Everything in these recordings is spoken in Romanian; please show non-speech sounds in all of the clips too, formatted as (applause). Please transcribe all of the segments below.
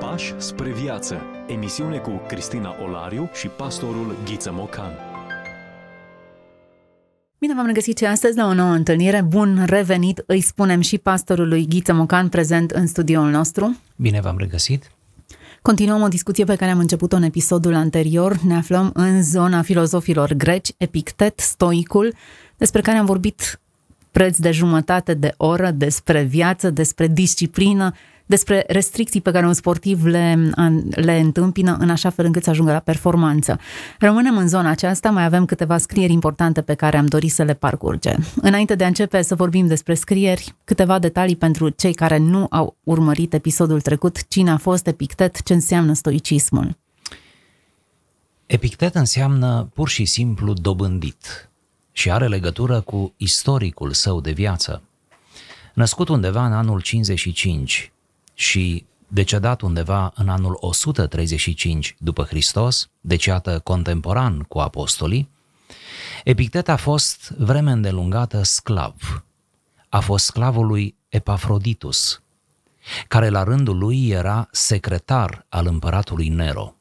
Pași spre viață. Emisiune cu Cristina Olariu și pastorul Ghiță Mocan. Bine v-am regăsit și astăzi la o nouă întâlnire. Bun revenit, îi spunem și pastorului Ghiță Mocan prezent în studioul nostru. Bine v-am regăsit. Continuăm o discuție pe care am început-o în episodul anterior. Ne aflăm în zona filozofilor greci, Epictet, Stoicul, despre care am vorbit preț de jumătate de oră despre viață, despre disciplină, despre restricții pe care un sportiv le, le întâmpină în așa fel încât să ajungă la performanță. Rămânem în zona aceasta, mai avem câteva scrieri importante pe care am dorit să le parcurge. Înainte de a începe să vorbim despre scrieri, câteva detalii pentru cei care nu au urmărit episodul trecut, cine a fost Epictet, ce înseamnă stoicismul. Epictet înseamnă pur și simplu dobândit și are legătură cu istoricul său de viață. Născut undeva în anul 55, și decedat undeva în anul 135 după Hristos, deci iată contemporan cu apostolii, Epictet a fost vreme îndelungată sclav. A fost sclavul lui Epafroditus, care la rândul lui era secretar al împăratului Nero.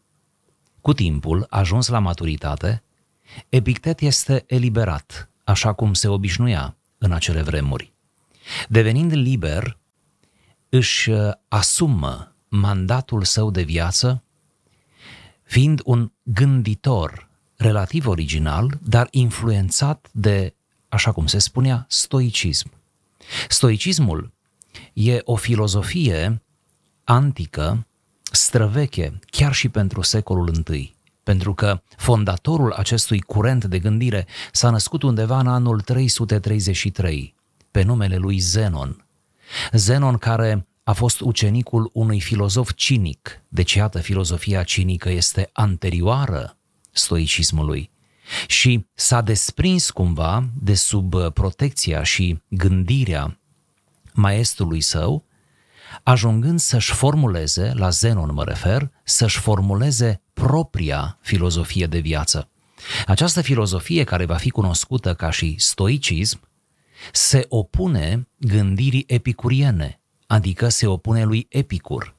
Cu timpul, ajuns la maturitate, Epictet este eliberat, așa cum se obișnuia în acele vremuri. Devenind liber, își uh, asumă mandatul său de viață fiind un gânditor relativ original, dar influențat de, așa cum se spunea, stoicism. Stoicismul e o filozofie antică, străveche, chiar și pentru secolul I pentru că fondatorul acestui curent de gândire s-a născut undeva în anul 333, pe numele lui Zenon. Zenon care a fost ucenicul unui filozof cinic, deci iată filozofia cinică este anterioară stoicismului și s-a desprins cumva de sub protecția și gândirea maestrului său, ajungând să-și formuleze, la Zenon mă refer, să-și formuleze propria filozofie de viață. Această filozofie, care va fi cunoscută ca și stoicism, se opune gândirii epicuriene, adică se opune lui Epicur.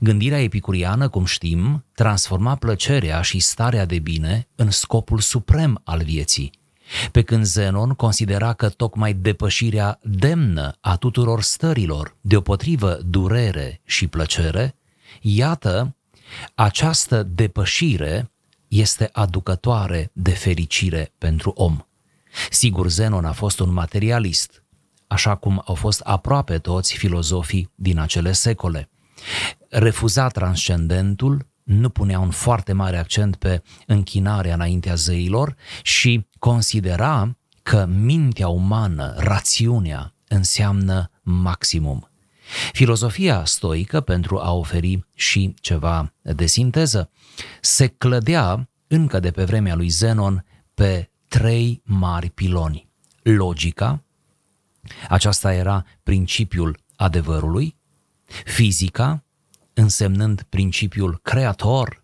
Gândirea epicuriană, cum știm, transforma plăcerea și starea de bine în scopul suprem al vieții, pe când Zenon considera că tocmai depășirea demnă a tuturor stărilor, deopotrivă durere și plăcere, iată, această depășire este aducătoare de fericire pentru om. Sigur, Zenon a fost un materialist, așa cum au fost aproape toți filozofii din acele secole. Refuza transcendentul, nu punea un foarte mare accent pe închinarea înaintea zeilor și considera că mintea umană, rațiunea, înseamnă maximum. Filozofia stoică, pentru a oferi și ceva de sinteză, se clădea încă de pe vremea lui Zenon pe trei mari piloni. Logica, aceasta era principiul adevărului, fizica, însemnând principiul creator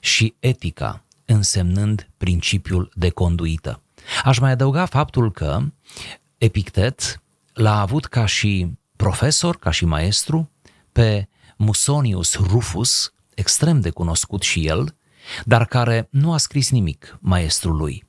și etica, însemnând principiul de conduită. Aș mai adăuga faptul că Epictet l-a avut ca și profesor, ca și maestru, pe Musonius Rufus, extrem de cunoscut și el, dar care nu a scris nimic maestrului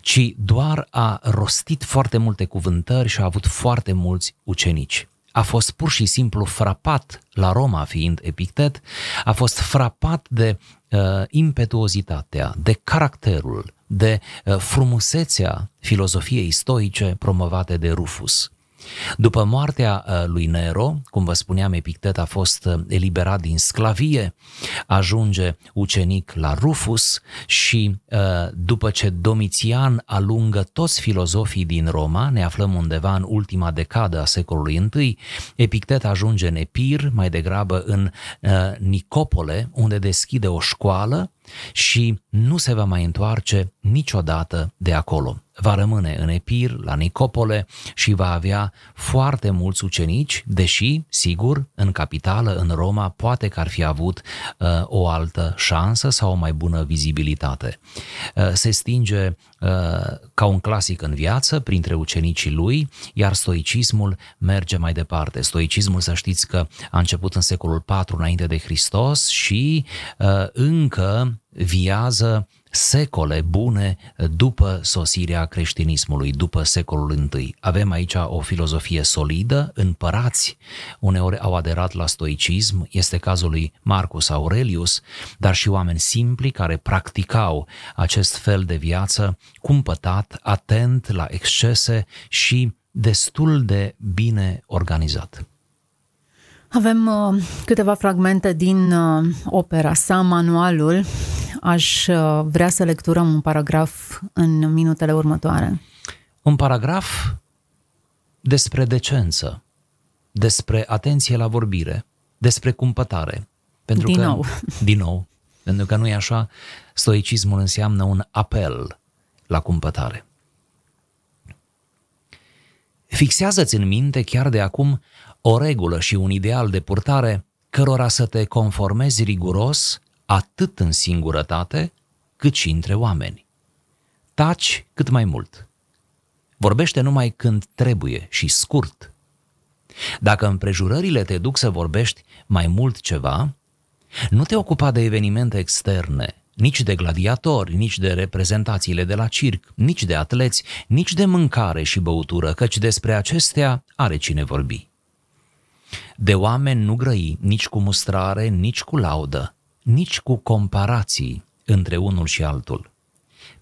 ci doar a rostit foarte multe cuvântări și a avut foarte mulți ucenici. A fost pur și simplu frapat, la Roma fiind epictet, a fost frapat de uh, impetuozitatea, de caracterul, de uh, frumusețea filozofiei stoice promovate de Rufus. După moartea uh, lui Nero, cum vă spuneam, Epictet a fost uh, eliberat din sclavie, ajunge ucenic la Rufus și uh, după ce Domitian alungă toți filozofii din Roma, ne aflăm undeva în ultima decadă a secolului I, Epictet ajunge în Epir, mai degrabă în Nicopole, unde deschide o școală și nu se va mai întoarce niciodată de acolo. Va rămâne în Epir, la Nicopole și va avea foarte mulți ucenici, deși, sigur, în capitală, în Roma, poate că ar fi avut uh, o altă șansă sau o mai bună vizibilitate. Uh, se stinge Uh, ca un clasic în viață printre ucenicii lui, iar stoicismul merge mai departe. Stoicismul, să știți că a început în secolul IV înainte de Hristos și uh, încă viază secole bune după sosirea creștinismului, după secolul I. Avem aici o filozofie solidă, împărați uneori au aderat la stoicism, este cazul lui Marcus Aurelius, dar și oameni simpli care practicau acest fel de viață cumpătat, atent la excese și destul de bine organizat. Avem uh, câteva fragmente din uh, opera sa, manualul, aș uh, vrea să lecturăm un paragraf în minutele următoare? Un paragraf despre decență, despre atenție la vorbire, despre cumpătare. Pentru din că, nou. (laughs) Din nou. Pentru că nu e așa, stoicismul înseamnă un apel la cumpătare. Fixează-ți în minte chiar de acum o regulă și un ideal de purtare cărora să te conformezi riguros atât în singurătate, cât și între oameni. Taci cât mai mult. Vorbește numai când trebuie și scurt. Dacă împrejurările te duc să vorbești mai mult ceva, nu te ocupa de evenimente externe, nici de gladiatori, nici de reprezentațiile de la circ, nici de atleți, nici de mâncare și băutură, căci despre acestea are cine vorbi. De oameni nu grăi nici cu mustrare, nici cu laudă, nici cu comparații între unul și altul.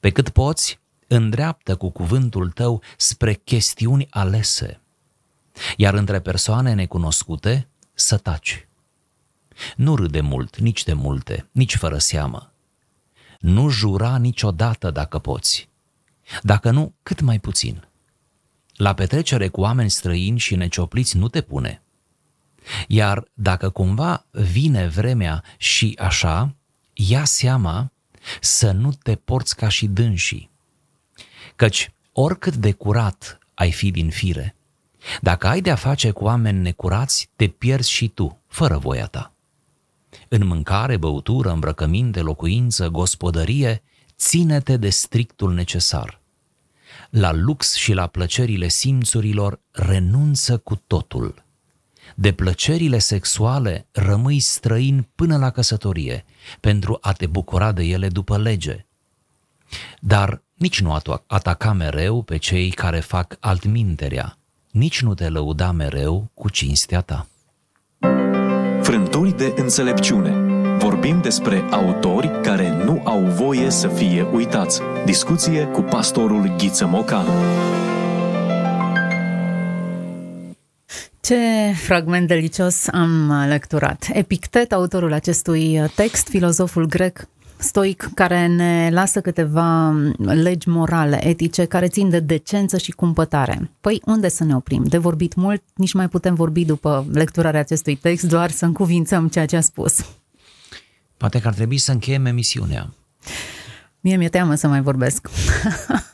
Pe cât poți, îndreaptă cu cuvântul tău spre chestiuni alese, iar între persoane necunoscute să taci. Nu râde mult, nici de multe, nici fără seamă. Nu jura niciodată dacă poți. Dacă nu, cât mai puțin. La petrecere cu oameni străini și neciopliți nu te pune. Iar dacă cumva vine vremea și așa, ia seama să nu te porți ca și dânsii. Căci oricât de curat ai fi din fire, dacă ai de-a face cu oameni necurați, te pierzi și tu, fără voia ta. În mâncare, băutură, îmbrăcăminte, locuință, gospodărie, ține-te de strictul necesar. La lux și la plăcerile simțurilor renunță cu totul – de plăcerile sexuale rămâi străin până la căsătorie, pentru a te bucura de ele după lege. Dar nici nu ataca mereu pe cei care fac altminterea, nici nu te lăuda mereu cu cinstea ta. Frânturi de înțelepciune Vorbim despre autori care nu au voie să fie uitați. Discuție cu pastorul Ghiță Mocanu. Ce fragment delicios am uh, lecturat. Epictet, autorul acestui uh, text, filozoful grec stoic, care ne lasă câteva um, legi morale, etice, care țin de decență și cumpătare. Păi unde să ne oprim? De vorbit mult, nici mai putem vorbi după lecturarea acestui text, doar să încuvințăm ceea ce a spus. Poate că ar trebui să încheiem emisiunea. Mie mi-e teamă să mai vorbesc. (laughs)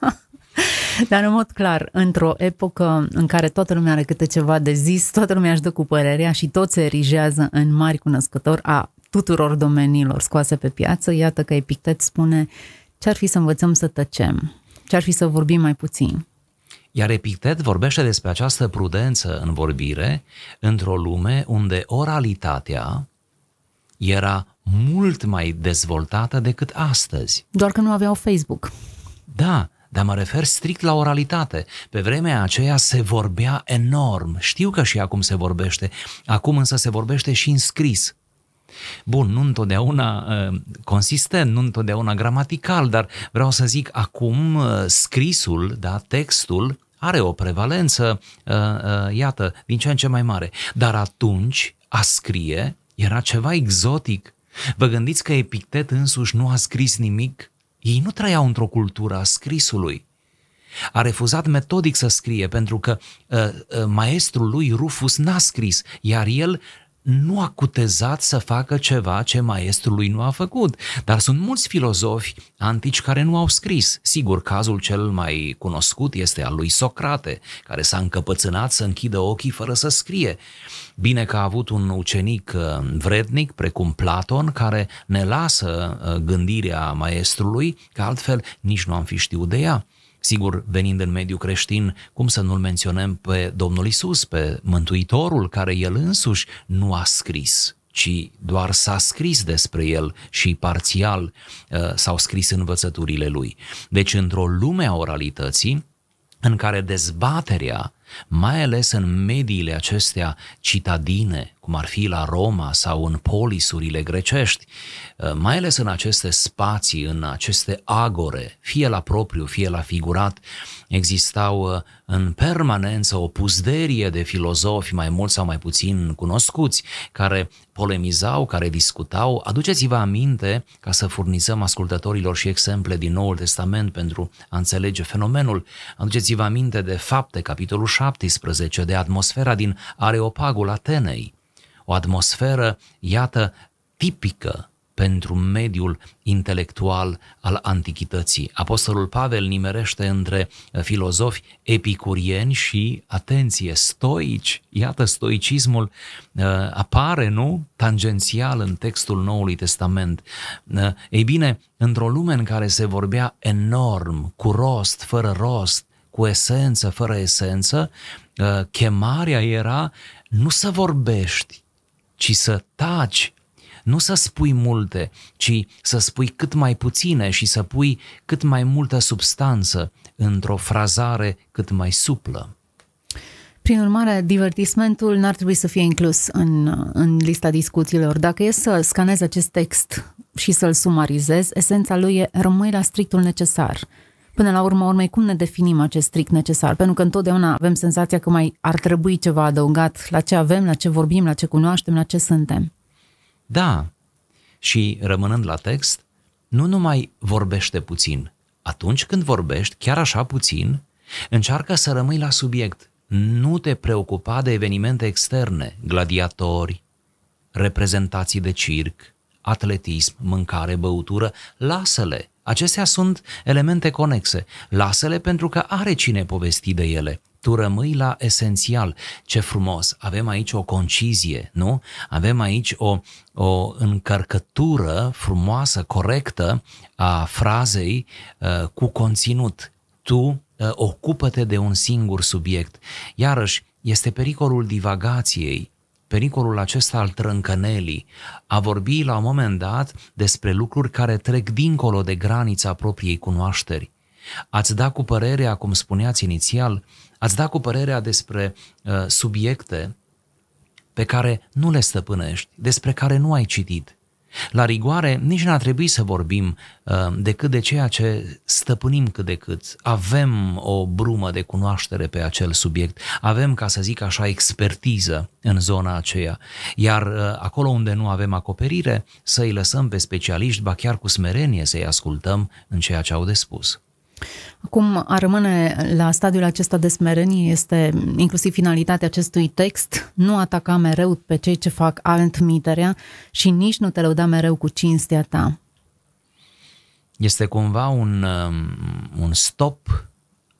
Dar în mod clar, într-o epocă în care toată lumea are câte ceva de zis, toată lumea își dă cu părerea și toți se erigează în mari cunoscători a tuturor domeniilor scoase pe piață, iată că Epictet spune ce-ar fi să învățăm să tăcem, ce-ar fi să vorbim mai puțin. Iar Epictet vorbește despre această prudență în vorbire într-o lume unde oralitatea era mult mai dezvoltată decât astăzi. Doar că nu aveau Facebook. Da, dar mă refer strict la oralitate. Pe vremea aceea se vorbea enorm. Știu că și acum se vorbește. Acum însă se vorbește și în scris. Bun, nu întotdeauna ă, consistent, nu întotdeauna gramatical, dar vreau să zic acum ă, scrisul, da, textul are o prevalență, ă, iată, din ce în ce mai mare. Dar atunci a scrie era ceva exotic. Vă gândiți că Epictet însuși nu a scris nimic? Ei nu trăiau într-o cultură a scrisului. A refuzat metodic să scrie pentru că uh, uh, maestrul lui Rufus n-a scris, iar el nu a cutezat să facă ceva ce maestrul lui nu a făcut. Dar sunt mulți filozofi antici care nu au scris. Sigur, cazul cel mai cunoscut este al lui Socrate, care s-a încăpățânat să închidă ochii fără să scrie. Bine că a avut un ucenic uh, vrednic, precum Platon, care ne lasă uh, gândirea maestrului, că altfel nici nu am fi știut de ea. Sigur, venind în mediul creștin, cum să nu-l menționăm pe Domnul Isus, pe Mântuitorul, care el însuși nu a scris, ci doar s-a scris despre el și parțial uh, s-au scris învățăturile lui. Deci, într-o lume a oralității, în care dezbaterea, mai ales în mediile acestea citadine, cum ar fi la Roma sau în polisurile grecești, ă, mai ales în aceste spații, în aceste agore, fie la propriu, fie la figurat, existau ă, în permanență o puzderie de filozofi, mai mult sau mai puțin cunoscuți, care polemizau, care discutau. Aduceți-vă aminte, ca să furnizăm ascultătorilor și exemple din Noul Testament pentru a înțelege fenomenul, aduceți-vă aminte de fapte, capitolul 17, de atmosfera din Areopagul Atenei, o atmosferă, iată, tipică pentru mediul intelectual al antichității. Apostolul Pavel nimerește între filozofi epicurieni și, atenție, stoici. Iată, stoicismul uh, apare, nu, tangențial în textul Noului Testament. Uh, ei bine, într-o lume în care se vorbea enorm, cu rost, fără rost, cu esență, fără esență, uh, chemarea era nu să vorbești, ci să taci, nu să spui multe, ci să spui cât mai puține și să pui cât mai multă substanță într-o frazare cât mai suplă. Prin urmare, divertismentul n-ar trebui să fie inclus în, în lista discuțiilor. Dacă e să scanezi acest text și să-l sumarizezi, esența lui e rămâi la strictul necesar până la urmă, urmei, cum ne definim acest strict necesar? Pentru că întotdeauna avem senzația că mai ar trebui ceva adăugat la ce avem, la ce vorbim, la ce cunoaștem, la ce suntem. Da. Și rămânând la text, nu numai vorbește puțin. Atunci când vorbești, chiar așa puțin, încearcă să rămâi la subiect. Nu te preocupa de evenimente externe, gladiatori, reprezentații de circ, atletism, mâncare, băutură, lasă-le, Acestea sunt elemente conexe. Lasă-le pentru că are cine povesti de ele. Tu rămâi la esențial. Ce frumos! Avem aici o concizie, nu? Avem aici o, o încărcătură frumoasă, corectă a frazei uh, cu conținut. Tu uh, ocupă-te de un singur subiect. Iarăși, este pericolul divagației, pericolul acesta al trâncănelii, a vorbi la un moment dat despre lucruri care trec dincolo de granița propriei cunoașteri. Ați da cu părerea, cum spuneați inițial, ați da cu părerea despre uh, subiecte pe care nu le stăpânești, despre care nu ai citit, la rigoare, nici n-ar trebui să vorbim uh, decât de ceea ce stăpânim cât de cât. Avem o brumă de cunoaștere pe acel subiect, avem, ca să zic așa, expertiză în zona aceea. Iar uh, acolo unde nu avem acoperire, să-i lăsăm pe specialiști, ba chiar cu smerenie să-i ascultăm în ceea ce au de spus. Acum, a rămâne la stadiul acesta de smerenie este inclusiv finalitatea acestui text, nu ataca mereu pe cei ce fac altmiterea și nici nu te lăuda mereu cu cinstea ta. Este cumva un, um, un stop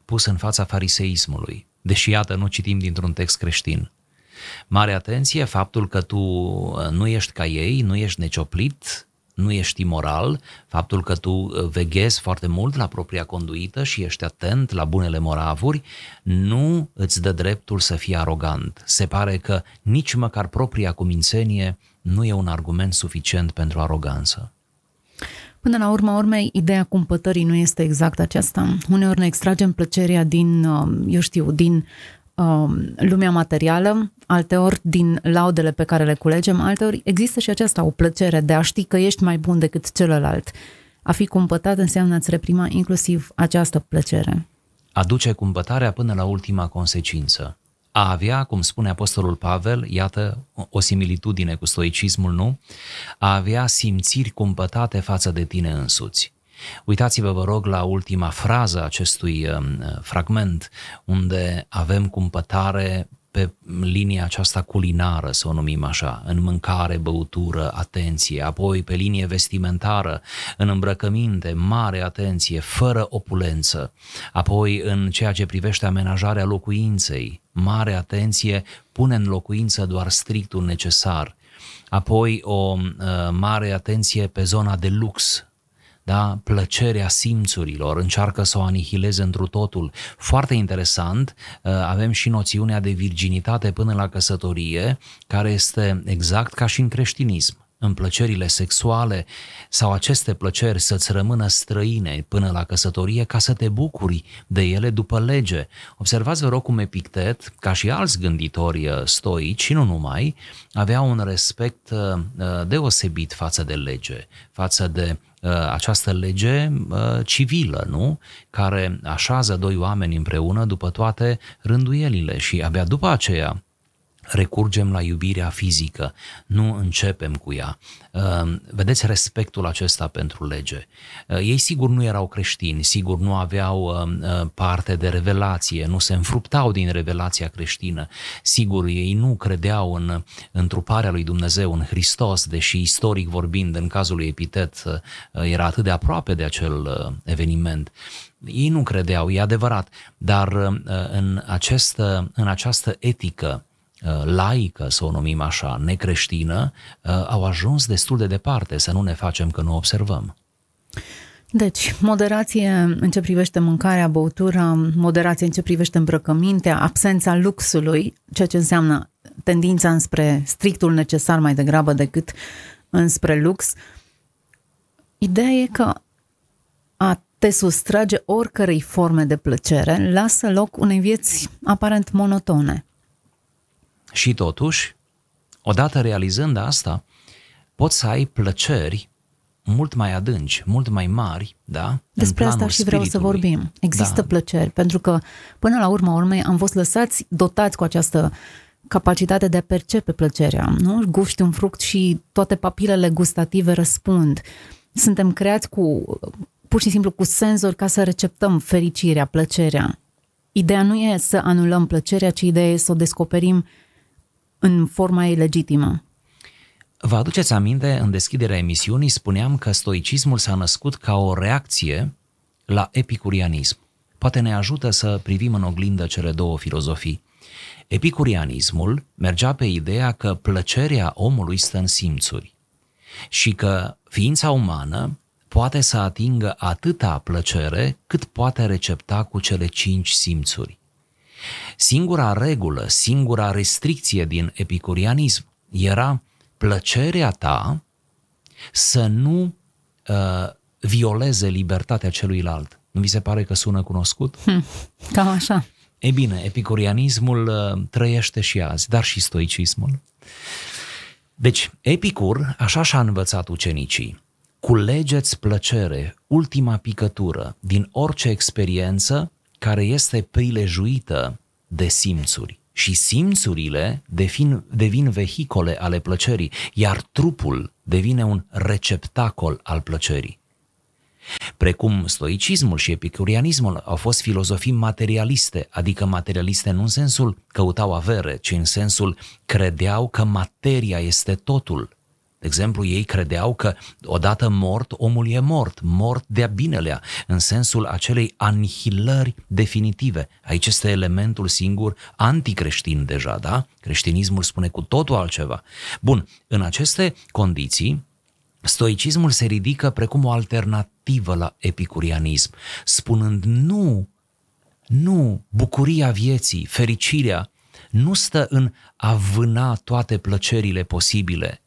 pus în fața fariseismului, deși iată nu citim dintr-un text creștin. Mare atenție, faptul că tu uh, nu ești ca ei, nu ești necioplit, nu ești imoral, faptul că tu uh, veghezi foarte mult la propria conduită și ești atent la bunele moravuri, nu îți dă dreptul să fii arogant. Se pare că nici măcar propria cumințenie nu e un argument suficient pentru aroganță. Până la urma urmei, ideea cumpătării nu este exact aceasta. Uneori ne extragem plăcerea din, uh, eu știu, din Um, lumea materială, alteori din laudele pe care le culegem, alteori există și aceasta o plăcere de a ști că ești mai bun decât celălalt. A fi cumpătat înseamnă a-ți reprima inclusiv această plăcere. Aduce cumpătarea până la ultima consecință. A avea, cum spune Apostolul Pavel, iată o similitudine cu stoicismul, nu? A avea simțiri cumpătate față de tine însuți. Uitați-vă, vă rog, la ultima frază acestui um, fragment, unde avem cumpătare pe linia aceasta culinară, să o numim așa, în mâncare, băutură, atenție, apoi pe linie vestimentară, în îmbrăcăminte, mare atenție, fără opulență, apoi în ceea ce privește amenajarea locuinței, mare atenție, pune în locuință doar strictul necesar, apoi o uh, mare atenție pe zona de lux, da? plăcerea simțurilor, încearcă să o anihileze întru totul. Foarte interesant, uh, avem și noțiunea de virginitate până la căsătorie, care este exact ca și în creștinism în plăcerile sexuale sau aceste plăceri să-ți rămână străine până la căsătorie ca să te bucuri de ele după lege. Observați, vă rog, cum Epictet, ca și alți gânditori uh, stoici și nu numai, avea un respect uh, deosebit față de lege, față de Uh, această lege uh, civilă, nu? Care așează doi oameni împreună după toate rânduielile și abia după aceea recurgem la iubirea fizică, nu începem cu ea. Ehm, vedeți respectul acesta pentru lege. Ehm, ei sigur nu erau creștini, sigur nu aveau ehm, parte de revelație, nu se înfruptau din revelația creștină. Sigur, ei nu credeau în întruparea lui Dumnezeu, în Hristos, deși istoric vorbind, în cazul lui Epitet, era atât de aproape de acel eveniment. Ei nu credeau, e adevărat, dar în, acest, în această etică Uh, laică, să o numim așa, necreștină, uh, au ajuns destul de departe, să nu ne facem că nu observăm. Deci, moderație în ce privește mâncarea, băutura, moderație în ce privește îmbrăcămintea, absența luxului, ceea ce înseamnă tendința înspre strictul necesar mai degrabă decât înspre lux. Ideea e că a te sustrage oricărei forme de plăcere lasă loc unei vieți aparent monotone. Și totuși, odată realizând asta, poți să ai plăceri mult mai adânci, mult mai mari, da? Despre asta și vreau să vorbim. Da. Există da. plăceri, pentru că până la urma urmei am fost lăsați dotați cu această capacitate de a percepe plăcerea, nu? Guști un fruct și toate papilele gustative răspund. Suntem creați cu pur și simplu cu senzori ca să receptăm fericirea, plăcerea. Ideea nu e să anulăm plăcerea, ci ideea e să o descoperim în forma ei legitimă. Vă aduceți aminte, în deschiderea emisiunii spuneam că stoicismul s-a născut ca o reacție la epicurianism. Poate ne ajută să privim în oglindă cele două filozofii. Epicurianismul mergea pe ideea că plăcerea omului stă în simțuri și că ființa umană poate să atingă atâta plăcere cât poate recepta cu cele cinci simțuri. Singura regulă, singura restricție din epicurianism era plăcerea ta să nu uh, violeze libertatea celuilalt. Nu vi se pare că sună cunoscut? Hmm, cam așa. E bine, epicurianismul uh, trăiește și azi, dar și stoicismul. Deci, Epicur, așa și-a învățat ucenicii, culegeți plăcere, ultima picătură din orice experiență care este prilejuită de simțuri. Și simțurile devin, devin vehicole ale plăcerii, iar trupul devine un receptacol al plăcerii. Precum stoicismul și epicurianismul au fost filozofii materialiste, adică materialiste nu în sensul căutau avere, ci în sensul credeau că materia este totul, de exemplu, ei credeau că odată mort, omul e mort, mort de-a binelea, în sensul acelei anihilări definitive. Aici este elementul singur anticreștin deja, da? Creștinismul spune cu totul altceva. Bun, în aceste condiții, stoicismul se ridică precum o alternativă la epicurianism, spunând nu, nu, bucuria vieții, fericirea, nu stă în a vâna toate plăcerile posibile,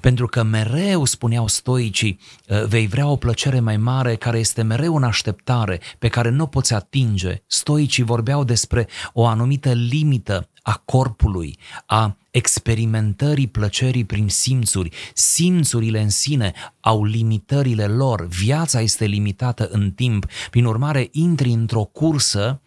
pentru că mereu spuneau stoicii, ă, vei vrea o plăcere mai mare care este mereu în așteptare, pe care nu o poți atinge. Stoicii vorbeau despre o anumită limită a corpului, a experimentării plăcerii prin simțuri. Simțurile în sine au limitările lor, viața este limitată în timp. Prin urmare, intri într-o cursă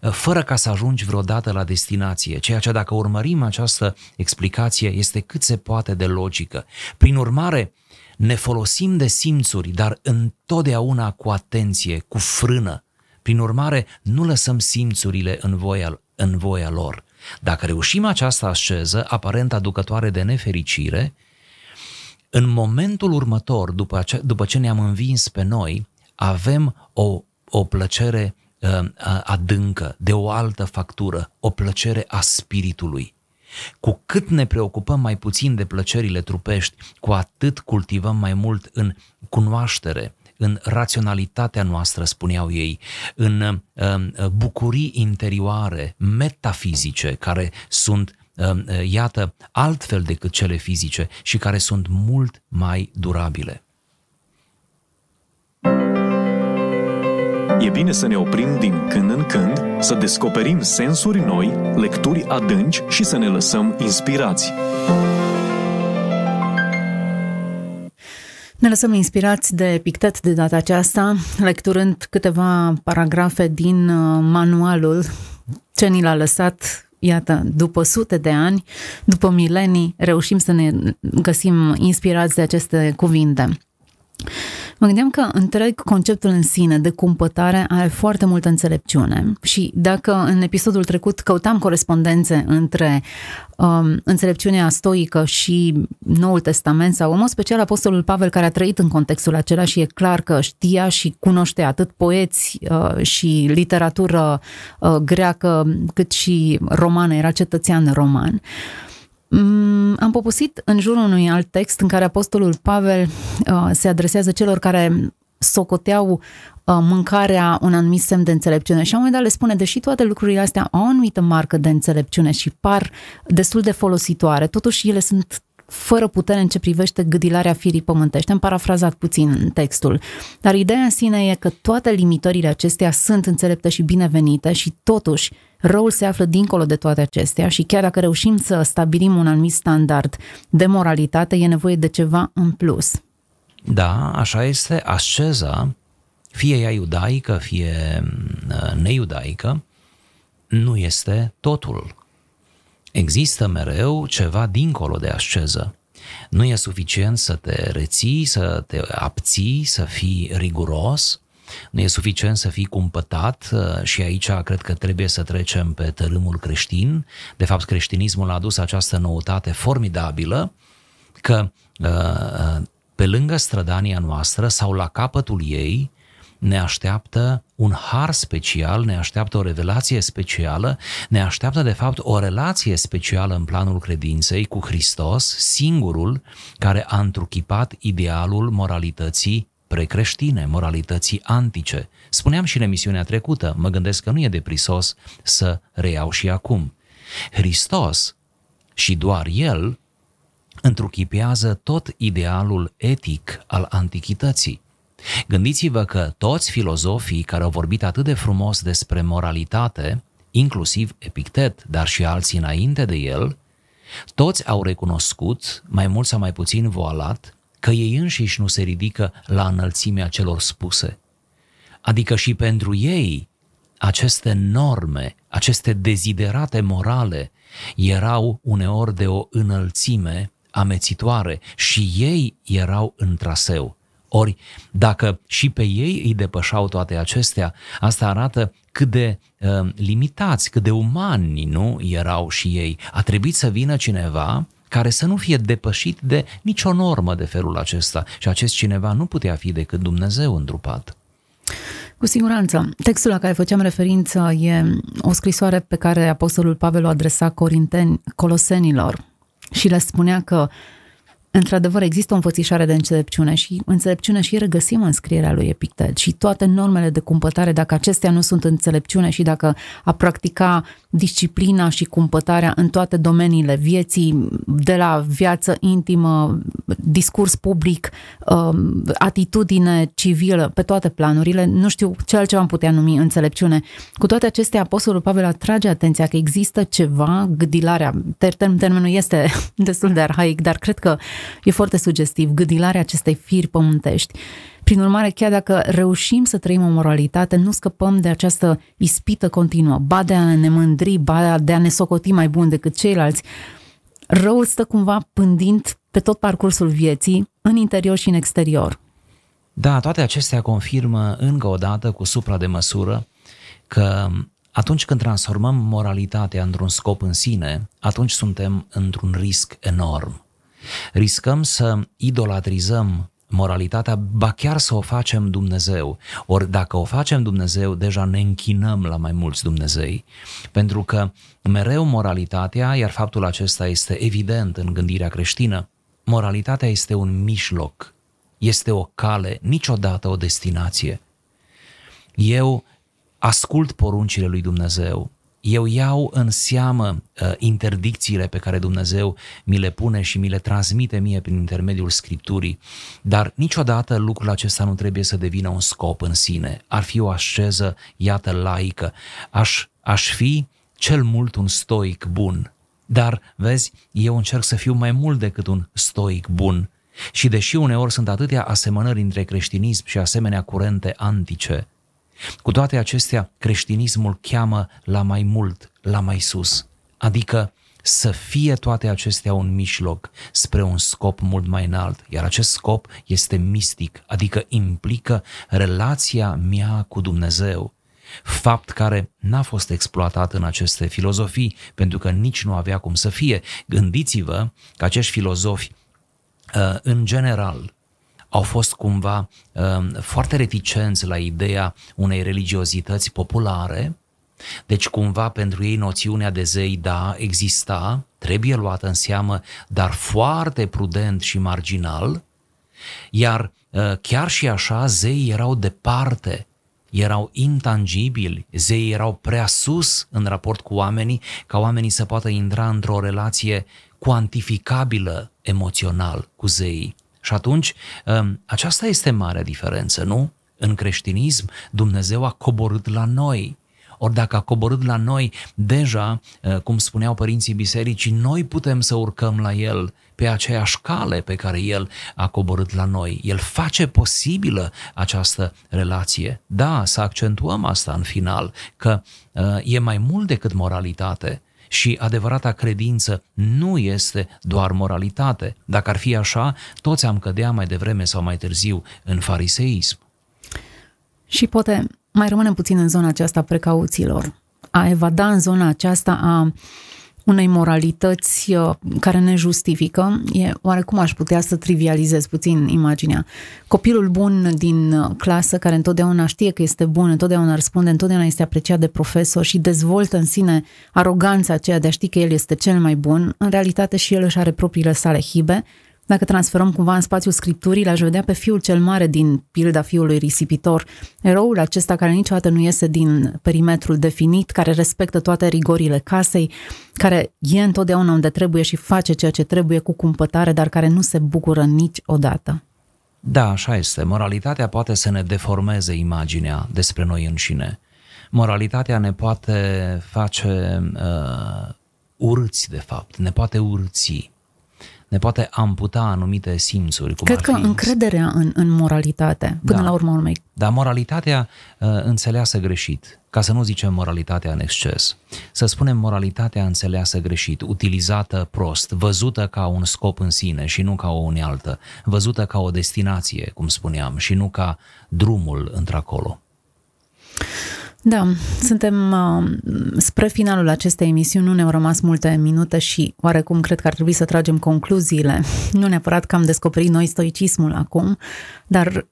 Eh, fără ca să ajungi vreodată la destinație, ceea ce dacă urmărim această explicație este cât se poate de logică. Prin urmare, ne folosim de simțuri, dar întotdeauna cu atenție, cu frână. Prin urmare, nu lăsăm simțurile în voia, în voia lor. Dacă reușim această asceză, aparent aducătoare de nefericire, în momentul următor, după ce, după ce ne-am învins pe noi, avem o, o plăcere Uh, uh, adâncă, de o altă factură, o plăcere a spiritului. Cu cât ne preocupăm mai puțin de plăcerile trupești, cu atât cultivăm mai mult în cunoaștere, în raționalitatea noastră, spuneau ei, în uh, bucurii interioare, metafizice, care sunt iată, altfel decât cele fizice și care sunt mult mai durabile. E bine să ne oprim din când în când, să descoperim sensuri noi, lecturi adânci și să ne lăsăm inspirați. Ne lăsăm inspirați de Pictet de data aceasta, lecturând câteva paragrafe din uh, manualul ce ni l-a lăsat iată, după sute de ani, după milenii, reușim să ne găsim inspirați de aceste cuvinte. Mă gândeam că întreg conceptul în sine de cumpătare are foarte multă înțelepciune și dacă în episodul trecut căutam corespondențe între um, înțelepciunea stoică și Noul Testament sau în mod special Apostolul Pavel care a trăit în contextul acela și e clar că știa și cunoște atât poeți uh, și literatură uh, greacă cât și romană, era cetățean roman. Mm, am poposit în jurul unui alt text în care apostolul Pavel uh, se adresează celor care socoteau uh, mâncarea un anumit semn de înțelepciune. Și la un moment dat le spune, deși toate lucrurile astea au o anumită marcă de înțelepciune și par destul de folositoare, totuși ele sunt fără putere în ce privește gâdilarea firii pământești. Am parafrazat puțin textul. Dar ideea în sine e că toate limitările acestea sunt înțelepte și binevenite și totuși răul se află dincolo de toate acestea și chiar dacă reușim să stabilim un anumit standard de moralitate, e nevoie de ceva în plus. Da, așa este asceza, fie ea iudaică, fie mm, neiudaică, nu este totul. Există mereu ceva dincolo de asceză. Nu e suficient să te reții, să te abții, să fii riguros, nu e suficient să fii cumpătat uh, și aici cred că trebuie să trecem pe tărâmul creștin. De fapt, creștinismul a adus această noutate formidabilă că uh, uh, pe lângă strădania noastră sau la capătul ei ne așteaptă un har special, ne așteaptă o revelație specială, ne așteaptă de fapt o relație specială în planul credinței cu Hristos, singurul care a întruchipat idealul moralității precreștine, moralității antice. Spuneam și în emisiunea trecută, mă gândesc că nu e deprisos să reiau și acum. Hristos și doar El întruchipează tot idealul etic al antichității. Gândiți-vă că toți filozofii care au vorbit atât de frumos despre moralitate, inclusiv Epictet, dar și alții înainte de el, toți au recunoscut, mai mult sau mai puțin voalat, că ei înșiși nu se ridică la înălțimea celor spuse. Adică și pentru ei, aceste norme, aceste deziderate morale, erau uneori de o înălțime amețitoare și ei erau în traseu. Ori, dacă și pe ei îi depășau toate acestea, asta arată cât de uh, limitați, cât de umani nu erau și ei. A trebuit să vină cineva care să nu fie depășit de nicio normă de felul acesta și acest cineva nu putea fi decât Dumnezeu îndrupat. Cu siguranță. Textul la care făceam referință e o scrisoare pe care Apostolul Pavel o adresa corinteni, colosenilor și le spunea că uh, Într-adevăr, există o înfățișare de înțelepciune și înțelepciune și regăsim în scrierea lui Epictet și toate normele de cumpătare, dacă acestea nu sunt înțelepciune și dacă a practica disciplina și cumpătarea în toate domeniile vieții, de la viață intimă, discurs public, um, atitudine civilă, pe toate planurile, nu știu ce altceva am putea numi înțelepciune. Cu toate acestea, Apostolul Pavel atrage atenția că există ceva, gâdilarea, termenul este (laughs) destul de arhaic, dar cred că e foarte sugestiv, gâdilarea acestei firi pământești. Prin urmare, chiar dacă reușim să trăim o moralitate, nu scăpăm de această ispită continuă, ba de a ne mândri, ba de a ne socoti mai bun decât ceilalți. Răul stă cumva pândind pe tot parcursul vieții, în interior și în exterior. Da, toate acestea confirmă încă o dată cu supra de măsură că atunci când transformăm moralitatea într-un scop în sine, atunci suntem într-un risc enorm. Riscăm să idolatrizăm moralitatea, ba chiar să o facem Dumnezeu. Ori dacă o facem Dumnezeu, deja ne închinăm la mai mulți Dumnezei. Pentru că mereu moralitatea, iar faptul acesta este evident în gândirea creștină, moralitatea este un mijloc, este o cale, niciodată o destinație. Eu ascult poruncile lui Dumnezeu, eu iau în seamă uh, interdicțiile pe care Dumnezeu mi le pune și mi le transmite mie prin intermediul Scripturii, dar niciodată lucrul acesta nu trebuie să devină un scop în sine. Ar fi o asceză, iată, laică. Aș, aș fi cel mult un stoic bun. Dar, vezi, eu încerc să fiu mai mult decât un stoic bun. Și deși uneori sunt atâtea asemănări între creștinism și asemenea curente antice, cu toate acestea, creștinismul cheamă la mai mult, la mai sus, adică să fie toate acestea un mijloc spre un scop mult mai înalt, iar acest scop este mistic, adică implică relația mea cu Dumnezeu, fapt care n-a fost exploatat în aceste filozofii, pentru că nici nu avea cum să fie. Gândiți-vă că acești filozofi, uh, în general, au fost cumva um, foarte reticenți la ideea unei religiozități populare, deci cumva pentru ei noțiunea de zei, da, exista, trebuie luată în seamă, dar foarte prudent și marginal, iar uh, chiar și așa zeii erau departe erau intangibili, zeii erau prea sus în raport cu oamenii, ca oamenii să poată intra într-o relație cuantificabilă emoțional cu zeii. Și atunci, um, aceasta este mare diferență, nu? În creștinism, Dumnezeu a coborât la noi. Ori dacă a coborât la noi, deja, uh, cum spuneau părinții bisericii, noi putem să urcăm la El pe aceeași cale pe care El a coborât la noi. El face posibilă această relație. Da, să accentuăm asta în final, că uh, e mai mult decât moralitate, și adevărata credință nu este doar moralitate. Dacă ar fi așa, toți am cădea mai devreme sau mai târziu în fariseism. Și poate mai rămânem puțin în zona aceasta precauțiilor. A evada în zona aceasta a unei moralități uh, care ne justifică, e, oarecum aș putea să trivializez puțin imaginea. Copilul bun din uh, clasă, care întotdeauna știe că este bun, întotdeauna răspunde, întotdeauna este apreciat de profesor și dezvoltă în sine aroganța aceea de a ști că el este cel mai bun, în realitate și el își are propriile sale hibe, dacă transferăm cumva în spațiul scripturii, l-aș vedea pe fiul cel mare din pilda fiului risipitor, eroul acesta care niciodată nu iese din perimetrul definit, care respectă toate rigorile casei, care e întotdeauna unde trebuie și face ceea ce trebuie cu cumpătare, dar care nu se bucură niciodată. Da, așa este. Moralitatea poate să ne deformeze imaginea despre noi înșine. Moralitatea ne poate face uh, urâți, de fapt, ne poate urți ne poate amputa anumite simțuri. Cum Cred că fi... încrederea în, în moralitate, până da. la urmă urmei. Dar moralitatea uh, înțeleasă greșit, ca să nu zicem moralitatea în exces, să spunem moralitatea înțeleasă greșit, utilizată prost, văzută ca un scop în sine și nu ca o unealtă, văzută ca o destinație, cum spuneam, și nu ca drumul într-acolo. Da, suntem uh, spre finalul acestei emisiuni, nu ne-au rămas multe minute și oarecum cred că ar trebui să tragem concluziile. Nu neapărat că am descoperit noi stoicismul acum, dar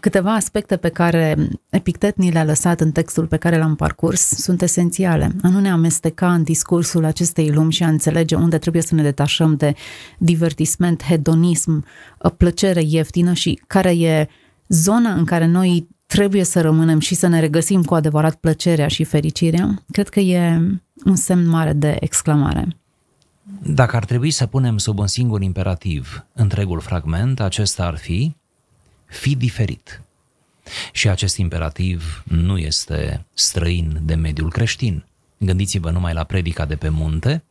câteva aspecte pe care Epictet ni le-a lăsat în textul pe care l-am parcurs sunt esențiale. A nu ne amesteca în discursul acestei lumi și a înțelege unde trebuie să ne detașăm de divertisment, hedonism, uh, plăcere ieftină și care e zona în care noi trebuie să rămânem și să ne regăsim cu adevărat plăcerea și fericirea, cred că e un semn mare de exclamare. Dacă ar trebui să punem sub un singur imperativ întregul fragment, acesta ar fi fi diferit. Și acest imperativ nu este străin de mediul creștin. Gândiți-vă numai la predica de pe munte,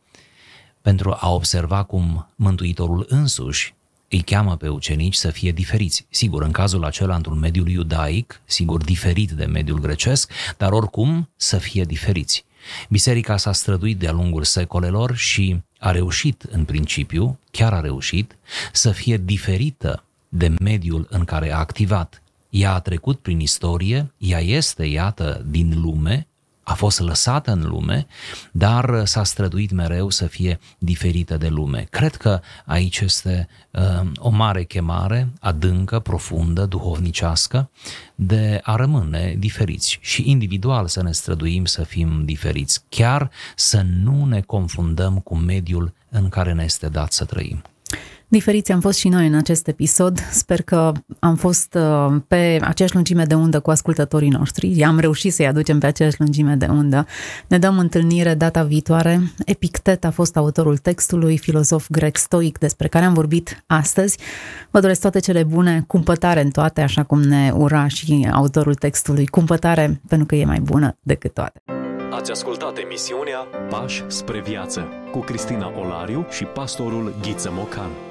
pentru a observa cum Mântuitorul însuși îi cheamă pe ucenici să fie diferiți. Sigur, în cazul acela, într-un mediu iudaic, sigur, diferit de mediul grecesc, dar oricum să fie diferiți. Biserica s-a străduit de-a lungul secolelor și a reușit, în principiu, chiar a reușit, să fie diferită de mediul în care a activat. Ea a trecut prin istorie, ea este, iată, din lume a fost lăsată în lume, dar s-a străduit mereu să fie diferită de lume. Cred că aici este uh, o mare chemare, adâncă, profundă, duhovnicească, de a rămâne diferiți și individual să ne străduim să fim diferiți, chiar să nu ne confundăm cu mediul în care ne este dat să trăim. Diferiți am fost și noi în acest episod. Sper că am fost uh, pe aceeași lungime de undă cu ascultătorii noștri. Am reușit să-i aducem pe aceeași lungime de undă. Ne dăm întâlnire data viitoare. Epictet a fost autorul textului, filozof grec stoic, despre care am vorbit astăzi. Vă doresc toate cele bune, cumpătare în toate, așa cum ne ura și autorul textului. Cumpătare pentru că e mai bună decât toate. Ați ascultat emisiunea Pași spre viață cu Cristina Olariu și pastorul Ghiță Mocan.